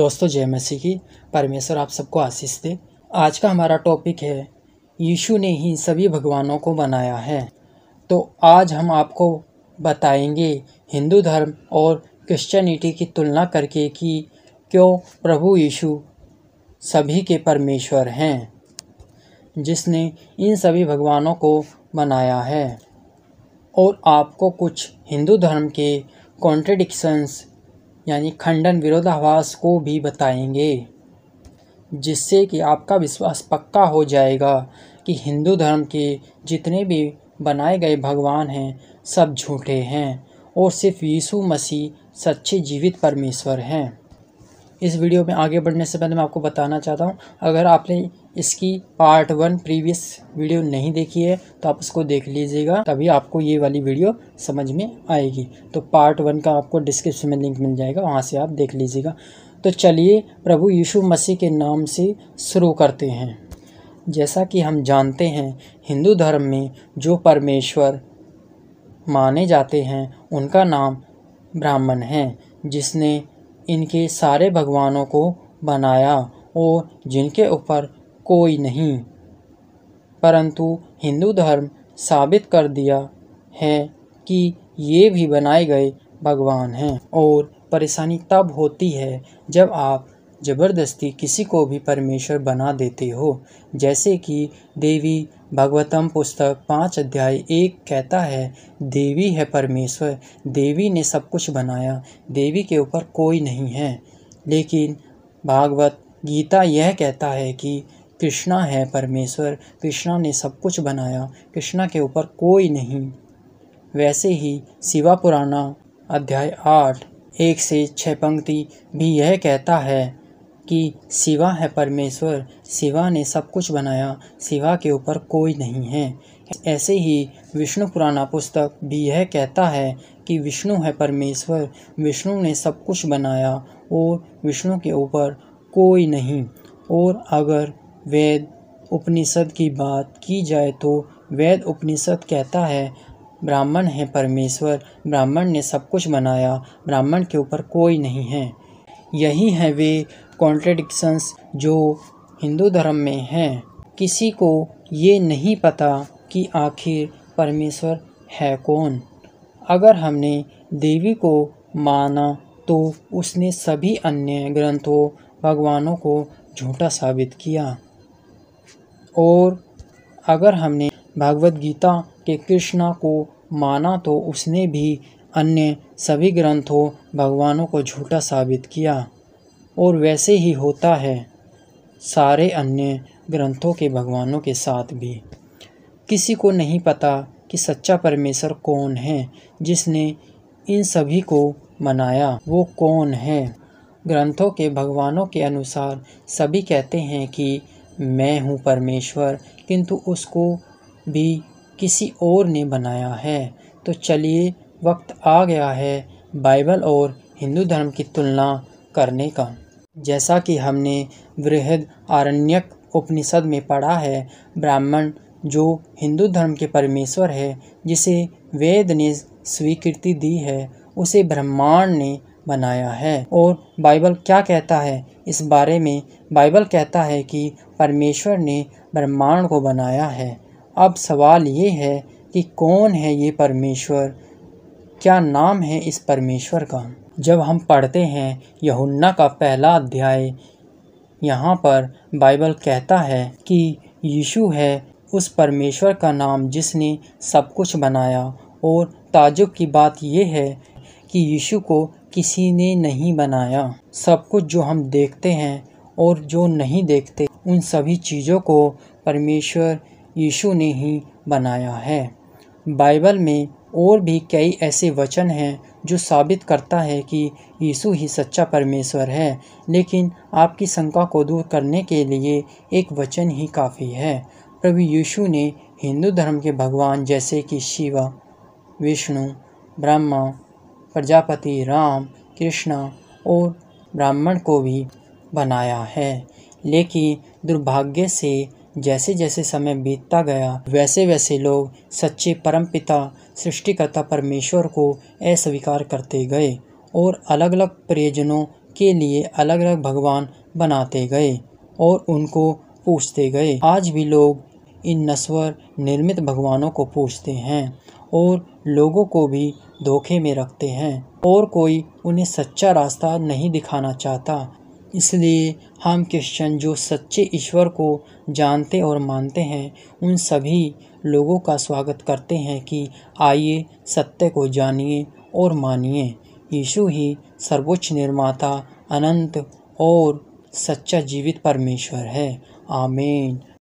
दोस्तों जय मसीह की परमेश्वर आप सबको आशीष दे आज का हमारा टॉपिक है यीशु ने ही सभी भगवानों को बनाया है तो आज हम आपको बताएंगे हिंदू धर्म और क्रिश्चियनिटी की तुलना करके कि क्यों प्रभु यीशु सभी के परमेश्वर हैं जिसने इन सभी भगवानों को बनाया है और आपको कुछ हिंदू धर्म के कॉन्ट्रडिक्शंस यानी खंडन विरोधाभास को भी बताएंगे जिससे कि आपका विश्वास पक्का हो जाएगा कि हिंदू धर्म के जितने भी बनाए गए भगवान हैं सब झूठे हैं और सिर्फ यीशु मसीह सच्चे जीवित परमेश्वर हैं इस वीडियो में आगे बढ़ने से पहले मैं आपको बताना चाहता हूँ अगर आपने इसकी पार्ट वन प्रीवियस वीडियो नहीं देखी है तो आप उसको देख लीजिएगा तभी आपको ये वाली वीडियो समझ में आएगी तो पार्ट वन का आपको डिस्क्रिप्शन में लिंक मिल जाएगा वहाँ से आप देख लीजिएगा तो चलिए प्रभु यीशु मसीह के नाम से शुरू करते हैं जैसा कि हम जानते हैं हिंदू धर्म में जो परमेश्वर माने जाते हैं उनका नाम ब्राह्मण है जिसने इनके सारे भगवानों को बनाया और जिनके ऊपर कोई नहीं परंतु हिंदू धर्म साबित कर दिया है कि ये भी बनाए गए भगवान हैं और परेशानी तब होती है जब आप ज़बरदस्ती किसी को भी परमेश्वर बना देते हो जैसे कि देवी भगवतम पुस्तक पाँच अध्याय एक कहता है देवी है परमेश्वर देवी ने सब कुछ बनाया देवी के ऊपर कोई नहीं है लेकिन भागवत गीता यह कहता है कि कृष्णा है परमेश्वर कृष्णा ने सब कुछ बनाया कृष्णा के ऊपर कोई नहीं वैसे ही शिवा पुराना अध्याय आठ एक से छः पंक्ति भी यह कहता है कि शिवा है परमेश्वर शिवा ने सब कुछ बनाया शिवा के ऊपर कोई नहीं है ऐसे ही विष्णु पुराना पुस्तक भी यह कहता है कि विष्णु है परमेश्वर विष्णु ने सब कुछ बनाया और विष्णु के ऊपर कोई नहीं और अगर वेद उपनिषद की बात की जाए तो वेद उपनिषद कहता है ब्राह्मण है परमेश्वर ब्राह्मण ने सब कुछ बनाया ब्राह्मण के ऊपर कोई नहीं है यही है वे कॉन्ट्रडिक्शंस जो हिंदू धर्म में हैं किसी को ये नहीं पता कि आखिर परमेश्वर है कौन अगर हमने देवी को माना तो उसने सभी अन्य ग्रंथों भगवानों को झूठा साबित किया और अगर हमने भागवत गीता के कृष्णा को माना तो उसने भी अन्य सभी ग्रंथों भगवानों को झूठा साबित किया और वैसे ही होता है सारे अन्य ग्रंथों के भगवानों के साथ भी किसी को नहीं पता कि सच्चा परमेश्वर कौन है जिसने इन सभी को मनाया वो कौन है ग्रंथों के भगवानों के अनुसार सभी कहते हैं कि मैं हूँ परमेश्वर किंतु उसको भी किसी और ने बनाया है तो चलिए वक्त आ गया है बाइबल और हिंदू धर्म की तुलना करने का जैसा कि हमने वृहद आरण्यक उपनिषद में पढ़ा है ब्राह्मण जो हिंदू धर्म के परमेश्वर है जिसे वेद ने स्वीकृति दी है उसे ब्रह्मांड ने बनाया है और बाइबल क्या कहता है इस बारे में बाइबल कहता है कि परमेश्वर ने ब्रह्मांड को बनाया है अब सवाल ये है कि कौन है ये परमेश्वर क्या नाम है इस परमेश्वर का जब हम पढ़ते हैं यहुन्ना का पहला अध्याय यहाँ पर बाइबल कहता है कि यीशु है उस परमेश्वर का नाम जिसने सब कुछ बनाया और ताजुब की बात यह है कि यीशु को किसी ने नहीं बनाया सब कुछ जो हम देखते हैं और जो नहीं देखते उन सभी चीज़ों को परमेश्वर यीशु ने ही बनाया है बाइबल में और भी कई ऐसे वचन हैं जो साबित करता है कि यीशु ही सच्चा परमेश्वर है लेकिन आपकी शंका को दूर करने के लिए एक वचन ही काफ़ी है प्रभु यीशु ने हिंदू धर्म के भगवान जैसे कि शिवा विष्णु ब्रह्मा प्रजापति राम कृष्ण और ब्राह्मण को भी बनाया है लेकिन दुर्भाग्य से जैसे जैसे समय बीतता गया वैसे वैसे लोग सच्चे परम पिता सृष्टिकर्ता परमेश्वर को अस्वीकार करते गए और अलग अलग प्रियजनों के लिए अलग अलग भगवान बनाते गए और उनको पूछते गए आज भी लोग इन नस्वर निर्मित भगवानों को पूछते हैं और लोगों को भी धोखे में रखते हैं और कोई उन्हें सच्चा रास्ता नहीं दिखाना चाहता इसलिए हम क्रिश्चन जो सच्चे ईश्वर को जानते और मानते हैं उन सभी लोगों का स्वागत करते हैं कि आइए सत्य को जानिए और मानिए यीशु ही सर्वोच्च निर्माता अनंत और सच्चा जीवित परमेश्वर है आमीन